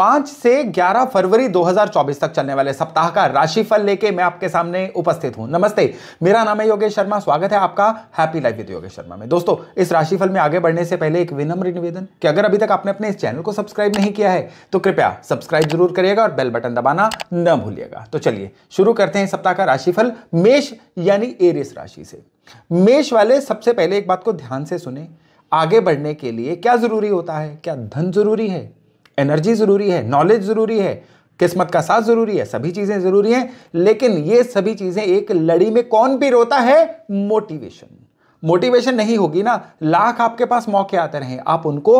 पांच से ग्यारह फरवरी 2024 तक चलने वाले सप्ताह का राशिफल लेके मैं आपके सामने उपस्थित हूं नमस्ते मेरा नाम है योगेश शर्मा स्वागत है आपका happy life with Yogesh Sharma में दोस्तों इस राशिफल में आगे बढ़ने से पहले एक विनम्र निवेदन कि अगर अभी तक आपने अपने इस चैनल को सब्सक्राइब नहीं किया है तो कृपया सब्सक्राइब जरूर करिएगा और बेल बटन दबाना न भूलिएगा तो चलिए शुरू करते हैं सप्ताह का राशिफल मेष यानी एरिस राशि से मेष वाले सबसे पहले एक बात को ध्यान से सुने आगे बढ़ने के लिए क्या जरूरी होता है क्या धन जरूरी है एनर्जी ज़रूरी है नॉलेज ज़रूरी है किस्मत का साथ ज़रूरी है सभी चीज़ें ज़रूरी हैं लेकिन ये सभी चीज़ें एक लड़ी में कौन भी रोता है मोटिवेशन मोटिवेशन नहीं होगी ना लाख आपके पास मौके आते रहे आप उनको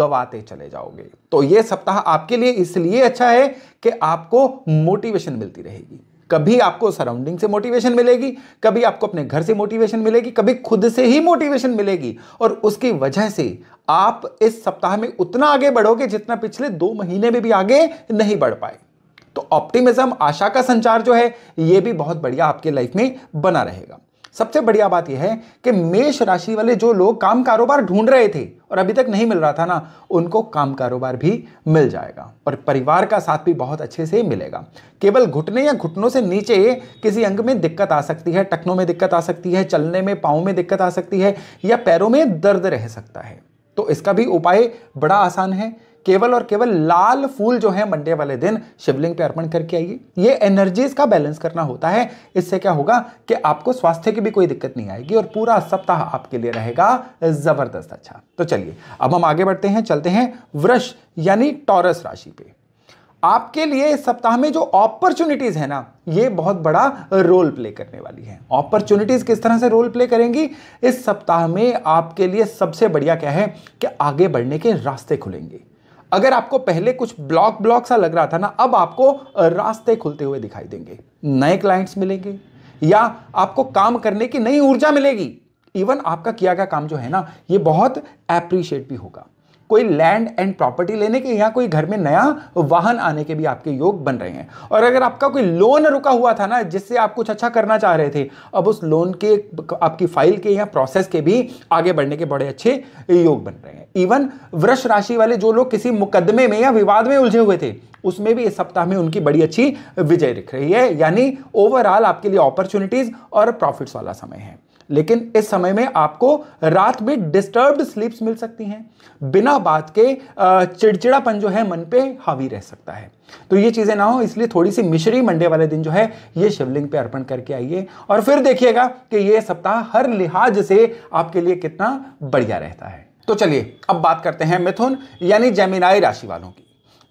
गवाते चले जाओगे तो ये सप्ताह आपके लिए इसलिए अच्छा है कि आपको मोटिवेशन मिलती रहेगी कभी आपको सराउंडिंग से मोटिवेशन मिलेगी कभी आपको अपने घर से मोटिवेशन मिलेगी कभी खुद से ही मोटिवेशन मिलेगी और उसकी वजह से आप इस सप्ताह में उतना आगे बढ़ोगे जितना पिछले दो महीने में भी आगे नहीं बढ़ पाए तो ऑप्टिमिज्म आशा का संचार जो है यह भी बहुत बढ़िया आपके लाइफ में बना रहेगा सबसे बढ़िया बात यह है कि मेष राशि वाले जो लोग काम कारोबार ढूंढ रहे थे और अभी तक नहीं मिल रहा था ना उनको काम कारोबार भी मिल जाएगा और परिवार का साथ भी बहुत अच्छे से मिलेगा केवल घुटने या घुटनों से नीचे किसी अंग में दिक्कत आ सकती है टखनों में दिक्कत आ सकती है चलने में पाँव में दिक्कत आ सकती है या पैरों में दर्द रह सकता है तो इसका भी उपाय बड़ा आसान है केवल और केवल लाल फूल जो है मंडे वाले दिन शिवलिंग पे अर्पण करके आइए ये एनर्जीज का बैलेंस करना होता है इससे क्या होगा कि आपको स्वास्थ्य की भी कोई दिक्कत नहीं आएगी और पूरा सप्ताह आपके लिए रहेगा जबरदस्त अच्छा तो चलिए अब हम आगे बढ़ते हैं चलते हैं वृक्ष यानी टॉरस राशि पे आपके लिए इस सप्ताह में जो अपॉर्चुनिटीज है ना ये बहुत बड़ा रोल प्ले करने वाली है अपॉर्चुनिटीज किस तरह से रोल प्ले करेंगी इस सप्ताह में आपके लिए सबसे बढ़िया क्या है कि आगे बढ़ने के रास्ते खुलेंगे अगर आपको पहले कुछ ब्लॉक ब्लॉक सा लग रहा था ना अब आपको रास्ते खुलते हुए दिखाई देंगे नए क्लाइंट्स मिलेंगे या आपको काम करने की नई ऊर्जा मिलेगी इवन आपका किया गया काम जो है ना ये बहुत एप्रिशिएट भी होगा कोई लैंड एंड प्रॉपर्टी लेने के या कोई घर में नया वाहन आने के भी आपके योग बन रहे हैं और अगर आपका कोई लोन रुका हुआ था ना जिससे आप कुछ अच्छा करना चाह रहे थे अब उस लोन के आपकी फाइल के या प्रोसेस के भी आगे बढ़ने के बड़े अच्छे योग बन रहे हैं इवन वृक्ष राशि वाले जो लोग किसी मुकदमे में या विवाद में उलझे हुए थे उसमें भी इस सप्ताह में उनकी बड़ी अच्छी विजय दिख रही है यानी ओवरऑल आपके लिए अपॉर्चुनिटीज और प्रॉफिट्स वाला समय है लेकिन इस समय में आपको रात में डिस्टर्ब्ड स्लीप्स मिल सकती हैं बिना बात के चिड़चिड़ापन जो है मन पे हावी रह सकता है तो ये चीज़ें ना हो इसलिए थोड़ी सी मिश्री मंडे वाले दिन जो है ये शिवलिंग पे अर्पण करके आइए और फिर देखिएगा कि ये सप्ताह हर लिहाज से आपके लिए कितना बढ़िया रहता है तो चलिए अब बात करते हैं मिथुन यानी जैमिनाई राशि वालों की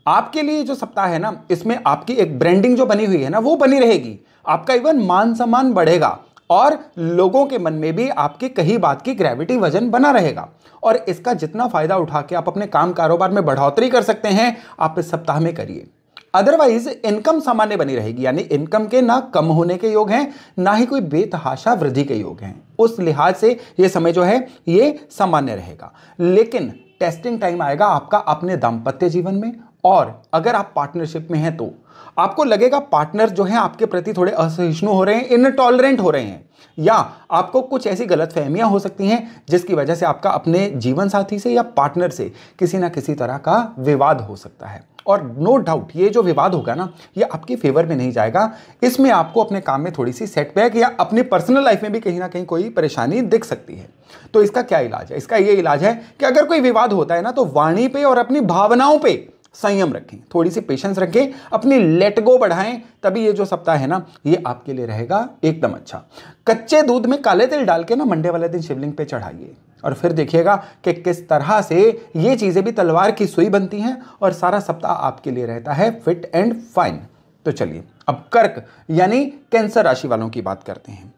आपके लिए जो सप्ताह है ना इसमें आपकी एक ब्रांडिंग जो बनी हुई है ना वो बनी रहेगी आपका इवन मान सम्मान बढ़ेगा और लोगों के मन में भी आपकी कही बात की ग्रेविटी वजन बना रहेगा और इसका जितना फायदा उठा के आप अपने काम कारोबार में बढ़ोतरी कर सकते हैं आप इस सप्ताह में करिए अदरवाइज इनकम सामान्य बनी रहेगी यानी इनकम के ना कम होने के योग हैं ना ही कोई बेतहाशा वृद्धि के योग हैं उस लिहाज से ये समय जो है ये सामान्य रहेगा लेकिन टेस्टिंग टाइम आएगा आपका अपने दाम्पत्य जीवन में और अगर आप पार्टनरशिप में हैं तो आपको लगेगा पार्टनर जो है आपके प्रति थोड़े असहिष्णु हो रहे हैं इनटॉलरेंट हो रहे हैं या आपको कुछ ऐसी गलत फहमियां हो सकती हैं जिसकी वजह से आपका अपने जीवन साथी से या पार्टनर से किसी ना किसी तरह का विवाद हो सकता है और नो no डाउट ये जो विवाद होगा ना ये आपके फेवर में नहीं जाएगा इसमें आपको अपने काम में थोड़ी सी सेटबैक या अपने पर्सनल लाइफ में भी कहीं ना कहीं कोई परेशानी दिख सकती है तो इसका क्या इलाज है इसका ये इलाज है कि अगर कोई विवाद होता है ना तो वाणी पे और अपनी भावनाओं पर संयम रखें थोड़ी सी पेशेंस रखें अपनी लेट गो बढ़ाएं तभी ये जो सप्ताह है ना ये आपके लिए रहेगा एकदम अच्छा कच्चे दूध में काले तिल डाल के ना मंडे वाले दिन शिवलिंग पे चढ़ाइए और फिर देखिएगा कि किस तरह से ये चीज़ें भी तलवार की सुई बनती हैं और सारा सप्ताह आपके लिए रहता है फिट एंड फाइन तो चलिए अब कर्क यानी कैंसर राशि वालों की बात करते हैं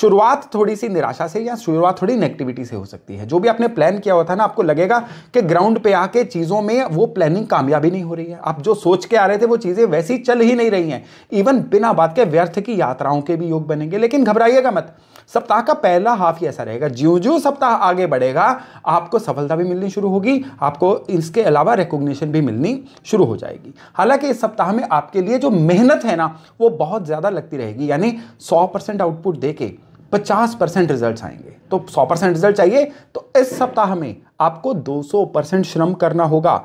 शुरुआत थोड़ी सी निराशा से या शुरुआत थोड़ी नेगेटिविटी से हो सकती है जो भी आपने प्लान किया होता है ना आपको लगेगा कि ग्राउंड पे आके चीज़ों में वो प्लानिंग कामयाबी नहीं हो रही है आप जो सोच के आ रहे थे वो चीज़ें वैसी चल ही नहीं रही हैं इवन बिना बात के व्यर्थ की यात्राओं के भी योग बनेंगे लेकिन घबराइएगा मत सप्ताह का पहला हाफ ही ऐसा रहेगा ज्यो ज्यो सप्ताह आगे बढ़ेगा आपको सफलता भी मिलनी शुरू होगी आपको इसके अलावा रिकोगशन भी मिलनी शुरू हो जाएगी हालांकि इस सप्ताह में आपके लिए जो मेहनत है ना वो बहुत ज़्यादा लगती रहेगी यानी सौ परसेंट आउटपुट दे के 50 परसेंट रिजल्ट आएंगे तो 100 परसेंट रिजल्ट चाहिए तो इस सप्ताह में आपको 200 परसेंट श्रम करना होगा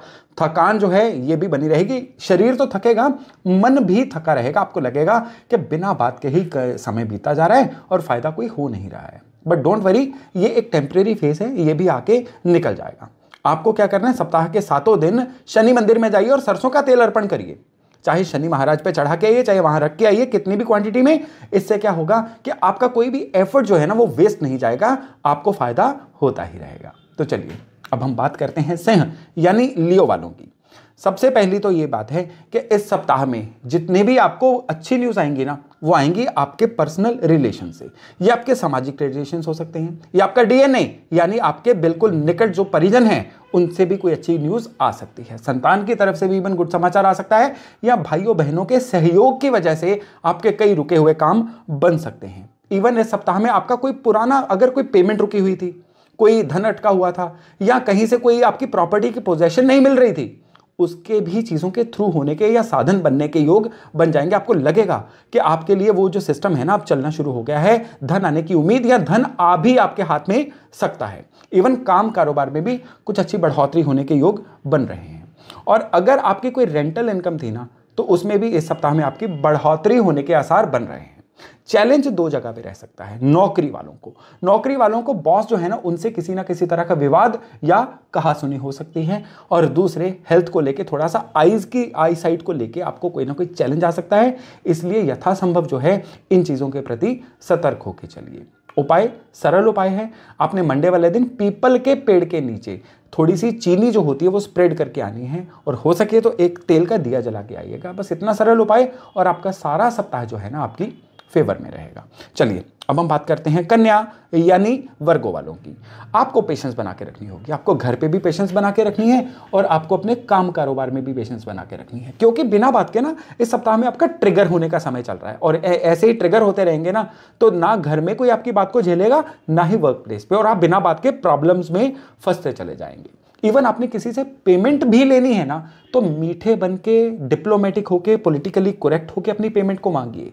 थकान जो है ये भी बनी रहेगी शरीर तो थकेगा मन भी थका रहेगा आपको लगेगा कि बिना बात के ही समय बीता जा रहा है और फ़ायदा कोई हो नहीं रहा है बट डोंट वरी ये एक टेम्प्रेरी फेज है ये भी आके निकल जाएगा आपको क्या करना है सप्ताह के सातों दिन शनि मंदिर में जाइए और सरसों का तेल अर्पण करिए चाहे शनि महाराज पे चढ़ा के आइए चाहे वहाँ रख के आइए कितनी भी क्वांटिटी में इससे क्या होगा कि आपका कोई भी एफर्ट जो है ना वो वेस्ट नहीं जाएगा आपको फ़ायदा होता ही रहेगा तो चलिए अब हम बात करते हैं सिंह यानी लियो वालों की सबसे पहली तो ये बात है कि इस सप्ताह में जितने भी आपको अच्छी न्यूज़ आएंगी ना वो आएंगी आपके पर्सनल रिलेशन से ये आपके सामाजिक रिलेशन हो सकते हैं या आपका डीएनए यानी आपके बिल्कुल निकट जो परिजन हैं उनसे भी कोई अच्छी न्यूज़ आ सकती है संतान की तरफ से भी इवन गुड समाचार आ सकता है या भाइयों बहनों के सहयोग की वजह से आपके कई रुके हुए काम बन सकते हैं इवन इस सप्ताह में आपका कोई पुराना अगर कोई पेमेंट रुकी हुई थी कोई धन अटका हुआ था या कहीं से कोई आपकी प्रॉपर्टी की पोजेशन नहीं मिल रही थी उसके भी चीज़ों के थ्रू होने के या साधन बनने के योग बन जाएंगे आपको लगेगा कि आपके लिए वो जो सिस्टम है ना अब चलना शुरू हो गया है धन आने की उम्मीद या धन आ भी आपके हाथ में सकता है इवन काम कारोबार में भी कुछ अच्छी बढ़ोतरी होने के योग बन रहे हैं और अगर आपकी कोई रेंटल इनकम थी ना तो उसमें भी इस सप्ताह में आपकी बढ़ोतरी होने के आसार बन रहे हैं चैलेंज दो जगह पे रह सकता है नौकरी वालों को नौकरी वालों को बॉस जो है ना उनसे किसी ना किसी तरह का विवाद या कहा सुनी हो सकती है और दूसरे हेल्थ को लेके थोड़ा सा आईज की आई साइट को लेके आपको कोई ना कोई चैलेंज आ सकता है इसलिए यथासंभव जो है इन चीज़ों के प्रति सतर्क होके चलिए उपाय सरल उपाय है आपने मंडे वाले दिन पीपल के पेड़ के नीचे थोड़ी सी चीनी जो होती है वो स्प्रेड करके आनी है और हो सके तो एक तेल का दिया जला के आइएगा बस इतना सरल उपाय और आपका सारा सप्ताह जो है ना आपकी फेवर में रहेगा चलिए अब हम बात करते हैं कन्या यानी वर्गों वालों की आपको पेशेंस बना के रखनी होगी आपको घर पे भी पेशेंस बना के रखनी है और आपको अपने काम कारोबार में भी पेशेंस बना के रखनी है क्योंकि बिना बात के ना इस सप्ताह में आपका ट्रिगर होने का समय चल रहा है और ऐसे ही ट्रिगर होते रहेंगे ना तो ना घर में कोई आपकी बात को झेलेगा ना ही वर्क प्लेस पर और आप बिना बात के प्रॉब्लम्स में फंसते चले जाएंगे इवन आपने किसी से पेमेंट भी लेनी है ना तो मीठे बन के डिप्लोमेटिक होके पॉलिटिकली करेक्ट होके अपनी पेमेंट को मांगिए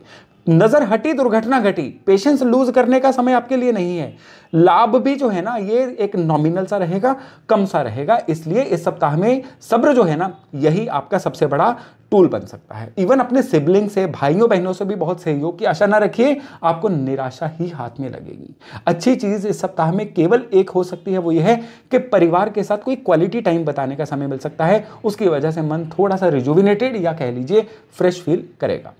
नजर हटी दुर्घटना घटी पेशेंस लूज करने का समय आपके लिए नहीं है लाभ भी जो है ना ये एक नॉमिनल सा रहेगा कम सा रहेगा इसलिए इस सप्ताह में सब्र जो है ना यही आपका सबसे बड़ा टूल बन सकता है इवन अपने सिबलिंग से भाइयों बहनों से भी बहुत सहयोग की आशा ना रखिए आपको निराशा ही हाथ में लगेगी अच्छी चीज इस सप्ताह में केवल एक हो सकती है वो ये है कि परिवार के साथ कोई क्वालिटी टाइम बताने का समय मिल सकता है उसकी वजह से मन थोड़ा सा रिजुविनेटेड या कह लीजिए फ्रेश फील करेगा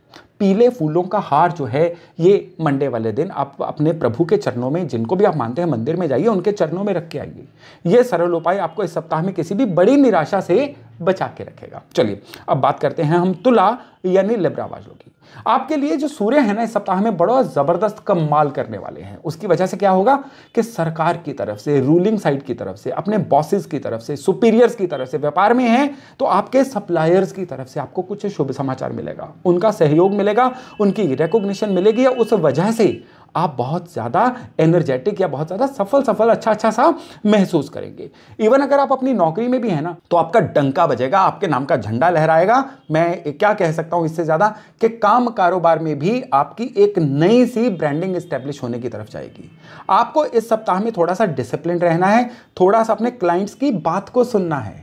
पीले फूलों का हार जो है ये मंडे वाले दिन आप अपने प्रभु के चरणों में जिनको भी आप मानते हैं मंदिर में जाइए उनके चरणों में रख के आइए ये सरल उपाय आपको इस सप्ताह में किसी भी बड़ी निराशा से बचा के रखेगा चलिए अब बात करते हैं हम तुला यानी लिब्रा वालों की आपके लिए जो सूर्य है ना इस सप्ताह में बड़ा ज़बरदस्त कमाल करने वाले हैं उसकी वजह से क्या होगा कि सरकार की तरफ से रूलिंग साइड की तरफ से अपने बॉसेस की तरफ से सुपीरियर्स की तरफ से व्यापार में हैं तो आपके सप्लायर्स की तरफ से आपको कुछ शुभ समाचार मिलेगा उनका सहयोग मिलेगा उनकी रिकॉग्निशन मिलेगी या उस वजह से आप बहुत ज़्यादा एनर्जेटिक या बहुत ज़्यादा सफल सफल अच्छा अच्छा सा महसूस करेंगे इवन अगर आप अपनी नौकरी में भी हैं ना तो आपका डंका बजेगा आपके नाम का झंडा लहराएगा मैं क्या कह सकता हूँ इससे ज़्यादा कि काम कारोबार में भी आपकी एक नई सी ब्रांडिंग स्टेब्लिश होने की तरफ जाएगी आपको इस सप्ताह में थोड़ा सा डिसिप्लिन रहना है थोड़ा सा अपने क्लाइंट्स की बात को सुनना है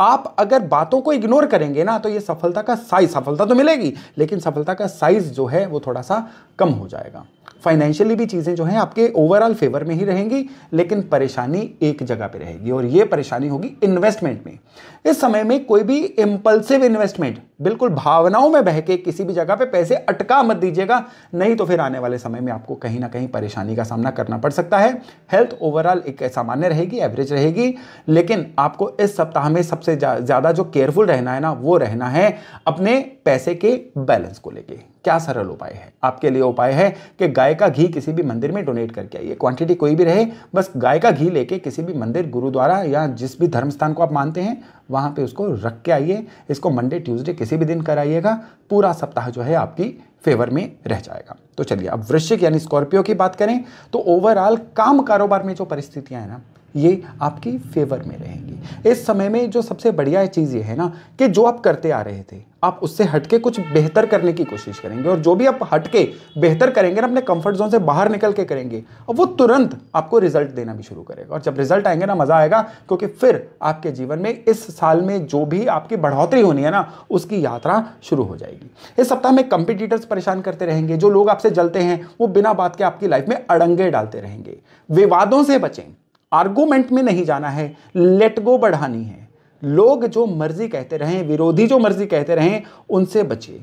आप अगर बातों को इग्नोर करेंगे ना तो ये सफलता का साइज सफलता तो मिलेगी लेकिन सफलता का साइज जो है वो थोड़ा सा कम हो जाएगा फाइनेंशियली भी चीज़ें जो हैं आपके ओवरऑल फेवर में ही रहेंगी लेकिन परेशानी एक जगह पे रहेगी और ये परेशानी होगी इन्वेस्टमेंट में इस समय में कोई भी इम्पल्सिव इन्वेस्टमेंट बिल्कुल भावनाओं में बह के किसी भी जगह पे पैसे अटका मत दीजिएगा नहीं तो फिर आने वाले समय में आपको कहीं ना कहीं परेशानी का सामना करना पड़ सकता है हेल्थ ओवरऑल एक सामान्य रहेगी एवरेज रहेगी लेकिन आपको इस सप्ताह में सबसे ज़्यादा जो केयरफुल रहना है ना वो रहना है अपने पैसे के बैलेंस को लेके क्या सरल उपाय है आपके लिए उपाय है कि गाय का घी किसी भी मंदिर में डोनेट करके आइए क्वांटिटी कोई भी रहे बस गाय का घी लेके किसी भी मंदिर गुरुद्वारा या जिस भी धर्म स्थान को आप मानते हैं वहाँ पे उसको रख के आइए इसको मंडे ट्यूसडे किसी भी दिन कराइएगा पूरा सप्ताह जो है आपकी फेवर में रह जाएगा तो चलिए अब वृश्चिक यानी स्कॉर्पियो की बात करें तो ओवरऑल काम कारोबार में जो परिस्थितियाँ हैं ना ये आपकी फेवर में रहेंगी इस समय में जो सबसे बढ़िया चीज़ ये है ना कि जो आप करते आ रहे थे आप उससे हटके कुछ बेहतर करने की कोशिश करेंगे और जो भी आप हटके बेहतर करेंगे ना अपने कंफर्ट जोन से बाहर निकल के करेंगे और वो तुरंत आपको रिजल्ट देना भी शुरू करेगा और जब रिजल्ट आएंगे ना मज़ा आएगा क्योंकि फिर आपके जीवन में इस साल में जो भी आपकी बढ़ोतरी होनी है ना उसकी यात्रा शुरू हो जाएगी इस सप्ताह में कंपिटिटर्स परेशान करते रहेंगे जो लोग आपसे जलते हैं वो बिना बात के आपकी लाइफ में अड़ंगे डालते रहेंगे विवादों से बचें आर्गूमेंट में नहीं जाना है लेट गो बढ़ानी है लोग जो मर्जी कहते रहें विरोधी जो मर्जी कहते रहें उनसे बचिए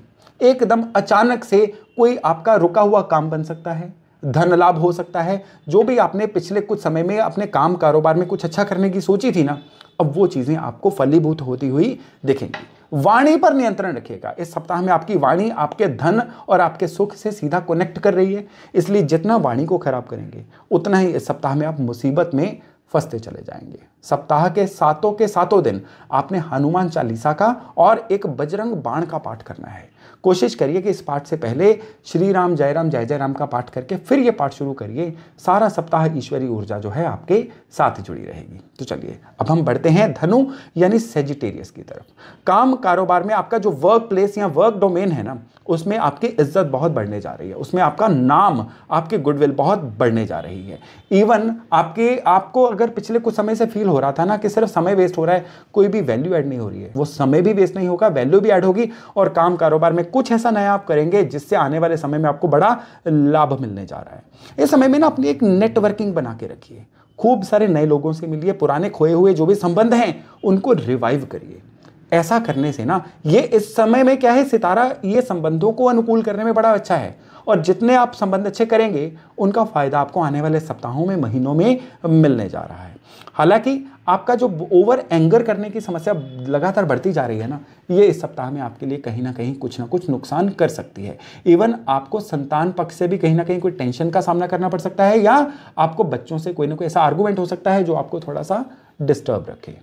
एकदम अचानक से कोई आपका रुका हुआ काम बन सकता है धन लाभ हो सकता है जो भी आपने पिछले कुछ समय में अपने काम कारोबार में कुछ अच्छा करने की सोची थी ना अब वो चीज़ें आपको फलीभूत होती हुई दिखेंगी वाणी पर नियंत्रण रखिएगा इस सप्ताह में आपकी वाणी आपके धन और आपके सुख से सीधा कनेक्ट कर रही है इसलिए जितना वाणी को खराब करेंगे उतना ही इस सप्ताह में आप मुसीबत में फंसते चले जाएंगे सप्ताह के सातों के सातों दिन आपने हनुमान चालीसा का और एक बजरंग बाण का पाठ करना है कोशिश करिए कि इस पाठ से पहले श्री राम जय राम जय जय राम का पाठ करके फिर ये पाठ शुरू करिए सारा सप्ताह ईश्वरीय ऊर्जा जो है आपके साथ जुड़ी रहेगी तो चलिए अब हम बढ़ते हैं धनु यानी सेजिटेरियस की तरफ काम कारोबार में आपका जो वर्क प्लेस या वर्क डोमेन है ना उसमें आपकी इज्जत बहुत बढ़ने जा रही है उसमें आपका नाम आपके गुडविल बहुत बढ़ने जा रही है इवन आपके आपको अगर पिछले कुछ समय से फील हो रहा था ना कि सिर्फ समय वेस्ट हो रहा है कोई भी वैल्यू ऐड नहीं हो रही है वो समय भी वेस्ट नहीं होगा वैल्यू भी ऐड होगी और काम कारोबार में कुछ ऐसा नया आप करेंगे जिससे आने वाले समय में आपको बड़ा लाभ मिलने जा रहा है इस समय में ना अपनी एक नेटवर्किंग बना के रखिए खूब सारे नए लोगों से मिलिए पुराने खोए हुए जो भी संबंध हैं उनको रिवाइव करिए ऐसा करने से ना ये इस समय में क्या है सितारा ये संबंधों को अनुकूल करने में बड़ा अच्छा है और जितने आप संबंध अच्छे करेंगे उनका फ़ायदा आपको आने वाले सप्ताहों में महीनों में मिलने जा रहा है हालांकि आपका जो ओवर एंगर करने की समस्या लगातार बढ़ती जा रही है ना ये इस सप्ताह में आपके लिए कहीं ना कहीं कुछ ना कुछ नुकसान कर सकती है इवन आपको संतान पक्ष से भी कहीं ना कहीं कोई टेंशन का सामना करना पड़ सकता है या आपको बच्चों से कोई ना कोई ऐसा आर्गूमेंट हो सकता है जो आपको थोड़ा सा डिस्टर्ब रखे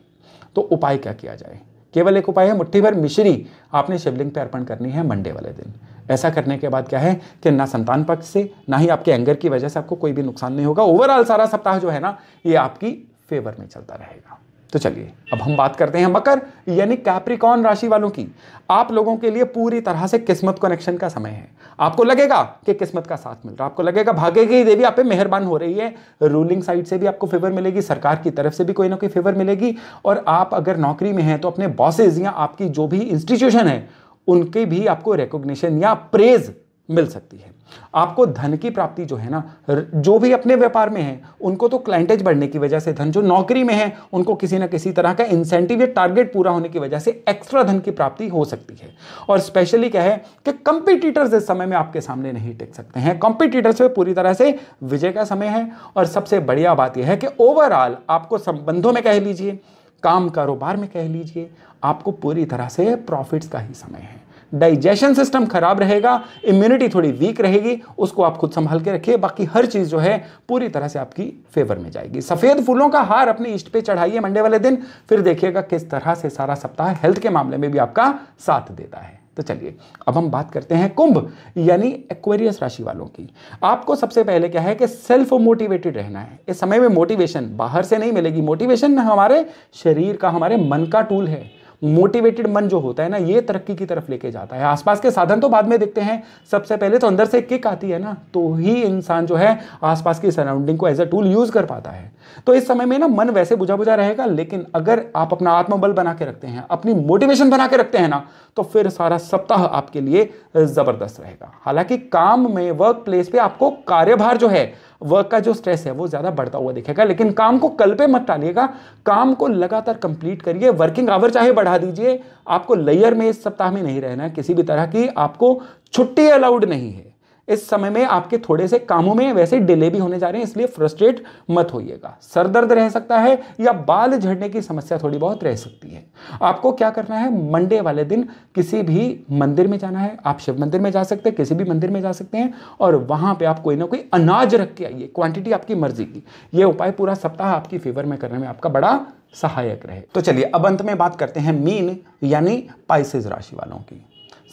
तो उपाय क्या किया जाए केवल एक उपाय है मुट्ठी भर मिश्री आपने शिवलिंग पर अर्पण करनी है मंडे वाले दिन ऐसा करने के बाद क्या है कि ना संतान पक्ष से ना ही आपके एंगर की वजह से आपको कोई भी नुकसान नहीं होगा ओवरऑल सारा सप्ताह जो है ना ये आपकी फेवर में चलता रहेगा तो चलिए अब हम बात करते हैं मकर यानी कैप्रिकॉन राशि वालों की आप लोगों के लिए पूरी तरह से किस्मत कनेक्शन का समय है आपको लगेगा कि किस्मत का साथ मिल रहा है आपको लगेगा भाग्य की देवी आप पे मेहरबान हो रही है रूलिंग साइड से भी आपको फेवर मिलेगी सरकार की तरफ से भी कोई ना कोई फेवर मिलेगी और आप अगर नौकरी में हैं तो अपने बॉसेज या आपकी जो भी इंस्टीट्यूशन है उनकी भी आपको रिकॉग्निशन या प्रेज मिल सकती है आपको धन की प्राप्ति जो है ना जो भी अपने व्यापार में है उनको तो क्लाइंटेज बढ़ने की वजह से धन जो नौकरी में है उनको किसी ना किसी तरह का इंसेंटिव या टारगेट पूरा होने की वजह से एक्स्ट्रा धन की प्राप्ति हो सकती है और स्पेशली क्या है कि कंपिटिटर्स इस समय में आपके सामने नहीं टिक सकते हैं कंपिटिटर्स में पूरी तरह से विजय का समय है और सबसे बढ़िया बात यह है कि ओवरऑल आपको संबंधों में कह लीजिए काम कारोबार में कह लीजिए आपको पूरी तरह से प्रॉफिट्स का ही समय है डाइजेशन सिस्टम खराब रहेगा इम्यूनिटी थोड़ी वीक रहेगी उसको आप खुद संभाल के रखिए बाकी हर चीज़ जो है पूरी तरह से आपकी फेवर में जाएगी सफ़ेद फूलों का हार अपने इष्ट पे चढ़ाइए मंडे वाले दिन फिर देखिएगा किस तरह से सारा सप्ताह हेल्थ के मामले में भी आपका साथ देता है तो चलिए अब हम बात करते हैं कुंभ यानी एक्वेरियस राशि वालों की आपको सबसे पहले क्या है कि सेल्फ मोटिवेटेड रहना है इस समय में मोटिवेशन बाहर से नहीं मिलेगी मोटिवेशन हमारे शरीर का हमारे मन का टूल है मोटिवेटेड मन जो होता है ना ये तरक्की की तरफ लेके जाता है आसपास के साधन तो बाद में देखते हैं सबसे पहले तो अंदर से किक आती है ना तो ही इंसान जो है आसपास की सराउंडिंग को एज अ टूल यूज कर पाता है तो इस समय में ना मन वैसे बुझा बुझा रहेगा लेकिन अगर आप अपना आत्मबल बना के रखते हैं अपनी मोटिवेशन बना के रखते हैं ना तो फिर सारा सप्ताह आपके लिए जबरदस्त रहेगा हालांकि काम में वर्क प्लेस पर आपको कार्यभार जो है वर्क का जो स्ट्रेस है वो ज़्यादा बढ़ता हुआ दिखेगा लेकिन काम को कल पे मत टालिएगा काम को लगातार कंप्लीट करिए वर्किंग आवर चाहे बढ़ा दीजिए आपको लेयर में इस सप्ताह में नहीं रहना है किसी भी तरह की आपको छुट्टी अलाउड नहीं है इस समय में आपके थोड़े से कामों में वैसे डिले भी होने जा रहे हैं इसलिए फ्रस्ट्रेट मत होइएगा सर दर्द रह सकता है या बाल झड़ने की समस्या थोड़ी बहुत रह सकती है आपको क्या करना है मंडे वाले दिन किसी भी मंदिर में जाना है आप शिव मंदिर में जा सकते हैं किसी भी मंदिर में जा सकते हैं और वहां पर आप कोई ना कोई अनाज रख के आइए क्वांटिटी आपकी मर्जी की यह उपाय पूरा सप्ताह आपकी फेवर में करने में आपका बड़ा सहायक रहे तो चलिए अब अंत में बात करते हैं मीन यानी पाइसिस राशि वालों की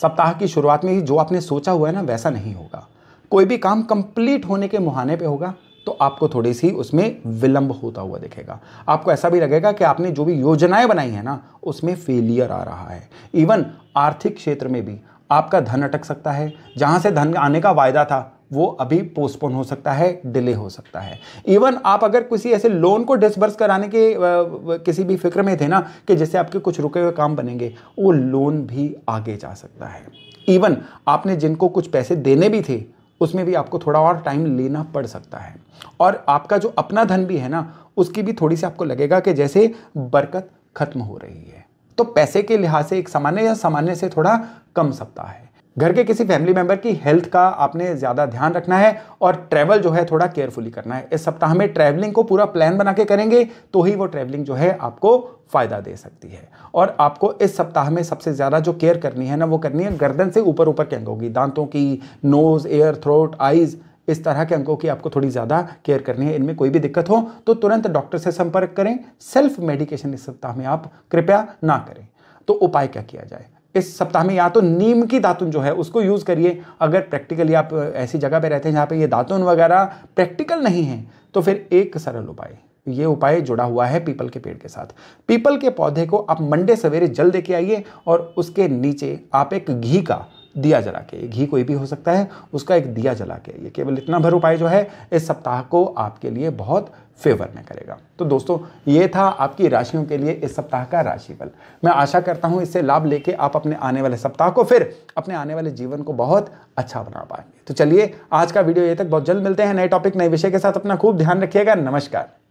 सप्ताह की शुरुआत में ही जो आपने सोचा हुआ है ना वैसा नहीं होगा कोई भी काम कंप्लीट होने के मुहाने पे होगा तो आपको थोड़ी सी उसमें विलंब होता हुआ दिखेगा आपको ऐसा भी लगेगा कि आपने जो भी योजनाएं बनाई हैं ना उसमें फेलियर आ रहा है इवन आर्थिक क्षेत्र में भी आपका धन अटक सकता है जहां से धन आने का वायदा था वो अभी पोस्टपोन हो सकता है डिले हो सकता है इवन आप अगर किसी ऐसे लोन को डिसबर्स कराने के किसी भी फिक्र में थे ना कि जैसे आपके कुछ रुके हुए काम बनेंगे वो लोन भी आगे जा सकता है इवन आपने जिनको कुछ पैसे देने भी थे उसमें भी आपको थोड़ा और टाइम लेना पड़ सकता है और आपका जो अपना धन भी है ना उसकी भी थोड़ी सी आपको लगेगा कि जैसे बरकत खत्म हो रही है तो पैसे के लिहाज से एक सामान्य या सामान्य से थोड़ा कम सप्ताह है घर के किसी फैमिली मेंबर की हेल्थ का आपने ज़्यादा ध्यान रखना है और ट्रैवल जो है थोड़ा केयरफुली करना है इस सप्ताह में ट्रैवलिंग को पूरा प्लान बना के करेंगे तो ही वो ट्रैवलिंग जो है आपको फ़ायदा दे सकती है और आपको इस सप्ताह में सबसे ज़्यादा जो केयर करनी है ना वो करनी है गर्दन से ऊपर ऊपर के अंगों की दांतों की नोज़ एयर थ्रोट आइज़ इस तरह के अंकों की आपको थोड़ी ज़्यादा केयर करनी है इनमें कोई भी दिक्कत हो तो तुरंत डॉक्टर से संपर्क करें सेल्फ मेडिकेशन इस सप्ताह में आप कृपया ना करें तो उपाय क्या किया जाए इस सप्ताह में या तो नीम की दातुन जो है उसको यूज़ करिए अगर प्रैक्टिकली आप ऐसी जगह पर रहते हैं जहाँ पर ये दातुन वगैरह प्रैक्टिकल नहीं है तो फिर एक सरल उपाय ये उपाय जुड़ा हुआ है पीपल के पेड़ के साथ पीपल के पौधे को आप मंडे सवेरे जल दे के आइए और उसके नीचे आप एक घी का दिया जला के घी कोई भी हो सकता है उसका एक दिया जला के ये केवल इतना भर उपाय जो है इस सप्ताह को आपके लिए बहुत फेवर में करेगा तो दोस्तों ये था आपकी राशियों के लिए इस सप्ताह का राशिफल मैं आशा करता हूँ इससे लाभ लेके आप अपने आने वाले सप्ताह को फिर अपने आने वाले जीवन को बहुत अच्छा बना पाएंगे तो चलिए आज का वीडियो ये तक बहुत जल्द मिलते हैं नए टॉपिक नए विषय के साथ अपना खूब ध्यान रखिएगा नमस्कार